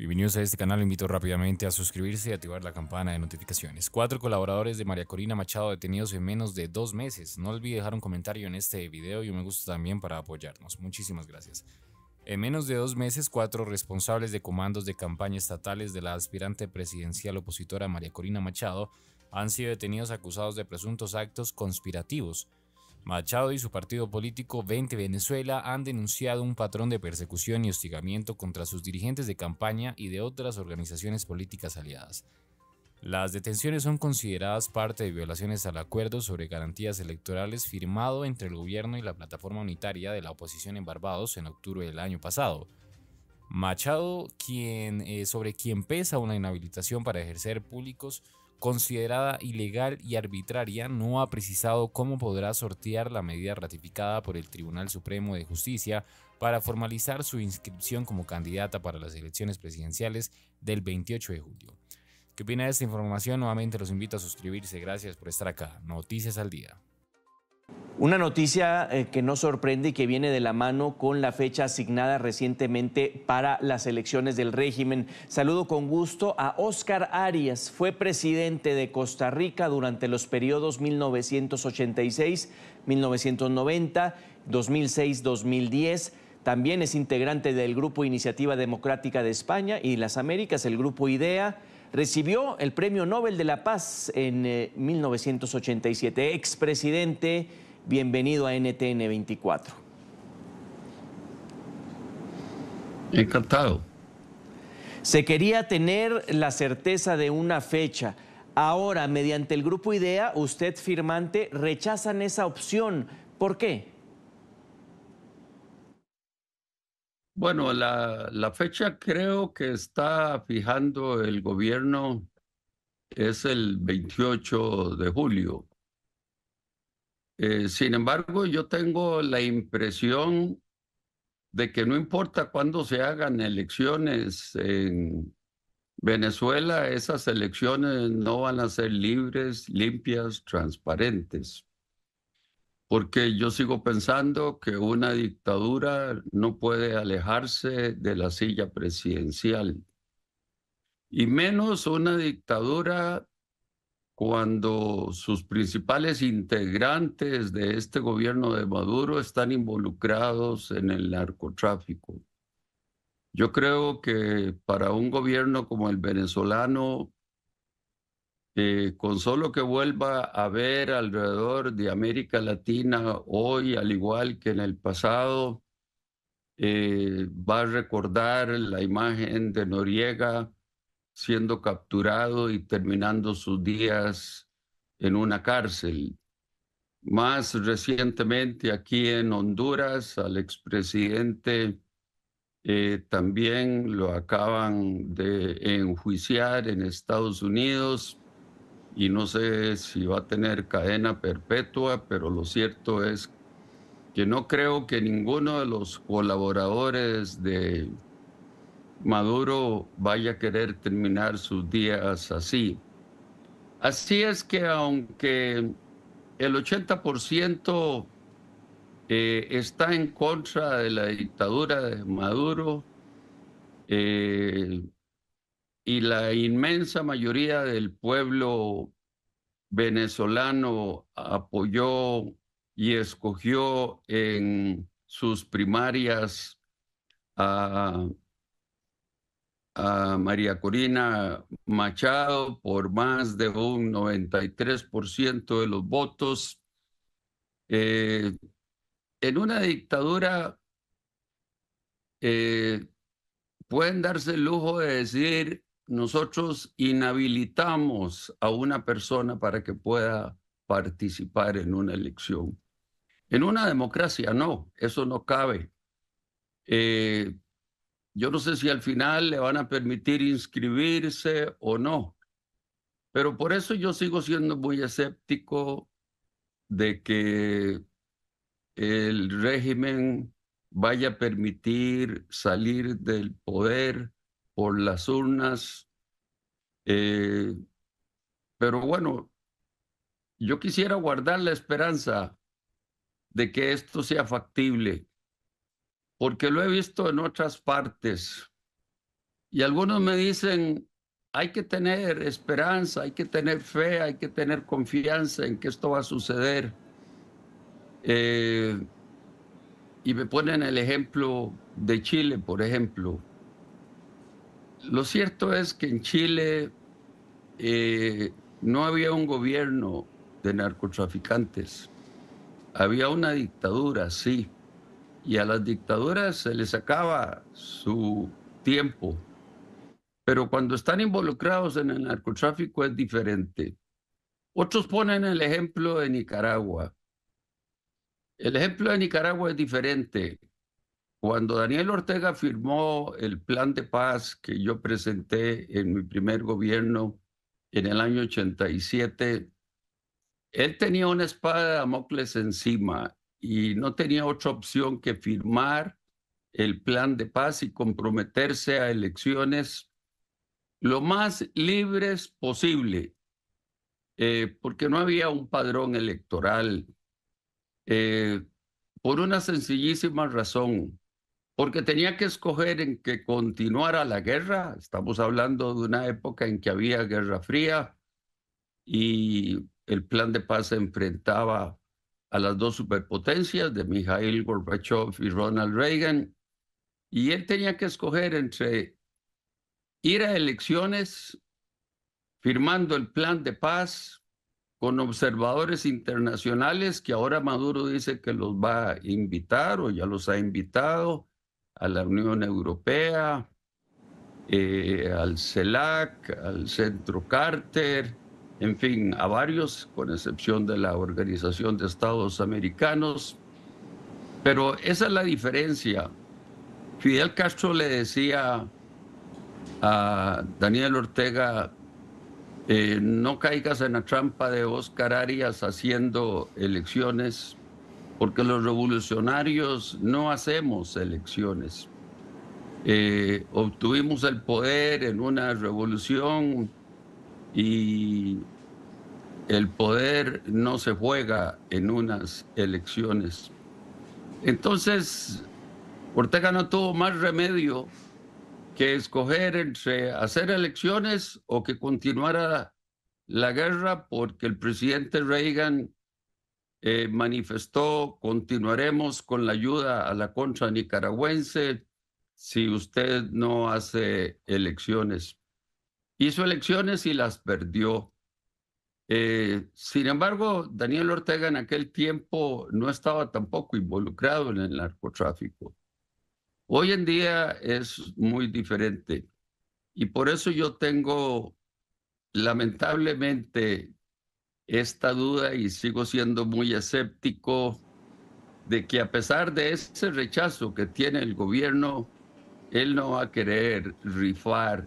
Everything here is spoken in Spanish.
Bienvenidos a este canal, invito rápidamente a suscribirse y activar la campana de notificaciones. Cuatro colaboradores de María Corina Machado detenidos en menos de dos meses. No olvide dejar un comentario en este video y un me gusta también para apoyarnos. Muchísimas gracias. En menos de dos meses, cuatro responsables de comandos de campaña estatales de la aspirante presidencial opositora María Corina Machado han sido detenidos acusados de presuntos actos conspirativos Machado y su partido político 20 Venezuela han denunciado un patrón de persecución y hostigamiento contra sus dirigentes de campaña y de otras organizaciones políticas aliadas. Las detenciones son consideradas parte de violaciones al acuerdo sobre garantías electorales firmado entre el gobierno y la plataforma unitaria de la oposición en Barbados en octubre del año pasado. Machado, eh, sobre quien pesa una inhabilitación para ejercer públicos considerada ilegal y arbitraria, no ha precisado cómo podrá sortear la medida ratificada por el Tribunal Supremo de Justicia para formalizar su inscripción como candidata para las elecciones presidenciales del 28 de julio. ¿Qué opina de esta información? Nuevamente los invito a suscribirse. Gracias por estar acá. Noticias al día. Una noticia eh, que no sorprende y que viene de la mano con la fecha asignada recientemente para las elecciones del régimen. Saludo con gusto a Oscar Arias. Fue presidente de Costa Rica durante los periodos 1986, 1990, 2006, 2010. También es integrante del Grupo Iniciativa Democrática de España y las Américas, el Grupo IDEA recibió el Premio Nobel de la Paz en 1987. Eh, Expresidente Bienvenido a NTN 24. Encantado. Se quería tener la certeza de una fecha. Ahora, mediante el grupo IDEA, usted firmante rechazan esa opción. ¿Por qué? Bueno, la, fecha creo que está fijando el gobierno es el 28 de julio. Eh, sin embargo, yo tengo la impresión de que no importa cuándo se hagan elecciones en Venezuela, esas elecciones no van a ser libres, limpias, transparentes. Porque yo sigo pensando que una dictadura no puede alejarse de la silla presidencial. Y menos una dictadura cuando sus principales integrantes de este gobierno de Maduro están involucrados en el narcotráfico. Yo creo que para un gobierno como el venezolano, eh, con solo que vuelva a ver alrededor de América Latina hoy, al igual que en el pasado, eh, va a recordar la imagen de Noriega, siendo capturado y terminando sus días en una cárcel. Más recientemente aquí en Honduras al expresidente eh, también lo acaban de enjuiciar en Estados Unidos y no sé si va a tener cadena perpetua, pero lo cierto es que no creo que ninguno de los colaboradores de Maduro vaya a querer terminar sus días así. Así es que aunque el 80% eh, está en contra de la dictadura de Maduro eh, y la inmensa mayoría del pueblo venezolano apoyó y escogió en sus primarias a María Corina Machado por más de un 93% de los votos. Eh, en una dictadura eh, pueden darse el lujo de decir, nosotros inhabilitamos a una persona para que pueda participar en una elección. En una democracia no, eso no cabe. Eh, yo no sé si al final le van a permitir inscribirse o no, pero por eso yo sigo siendo muy escéptico de que el régimen vaya a permitir salir del poder por las urnas. Eh, pero bueno, yo quisiera guardar la esperanza de que esto sea factible porque lo he visto en otras partes. Y algunos me dicen, hay que tener esperanza, hay que tener fe, hay que tener confianza en que esto va a suceder. Eh, y me ponen el ejemplo de Chile, por ejemplo. Lo cierto es que en Chile eh, no había un gobierno de narcotraficantes, había una dictadura, sí y a las dictaduras se les acaba su tiempo. Pero cuando están involucrados en el narcotráfico es diferente. Otros ponen el ejemplo de Nicaragua. El ejemplo de Nicaragua es diferente. Cuando Daniel Ortega firmó el plan de paz que yo presenté en mi primer gobierno en el año 87, él tenía una espada de Damocles encima y no tenía otra opción que firmar el plan de paz y comprometerse a elecciones lo más libres posible, eh, porque no había un padrón electoral, eh, por una sencillísima razón, porque tenía que escoger en que continuara la guerra, estamos hablando de una época en que había guerra fría y el plan de paz se enfrentaba a las dos superpotencias de Mikhail Gorbachev y Ronald Reagan, y él tenía que escoger entre ir a elecciones firmando el plan de paz con observadores internacionales que ahora Maduro dice que los va a invitar o ya los ha invitado a la Unión Europea, eh, al CELAC, al Centro Carter, en fin, a varios, con excepción de la Organización de Estados Americanos. Pero esa es la diferencia. Fidel Castro le decía a Daniel Ortega, eh, no caigas en la trampa de Oscar Arias haciendo elecciones, porque los revolucionarios no hacemos elecciones. Eh, obtuvimos el poder en una revolución y el poder no se juega en unas elecciones. Entonces, Ortega no tuvo más remedio que escoger entre hacer elecciones o que continuara la guerra porque el presidente Reagan eh, manifestó, continuaremos con la ayuda a la contra nicaragüense si usted no hace elecciones. Hizo elecciones y las perdió. Eh, sin embargo, Daniel Ortega en aquel tiempo no estaba tampoco involucrado en el narcotráfico. Hoy en día es muy diferente y por eso yo tengo lamentablemente esta duda y sigo siendo muy escéptico de que a pesar de ese rechazo que tiene el gobierno, él no va a querer rifar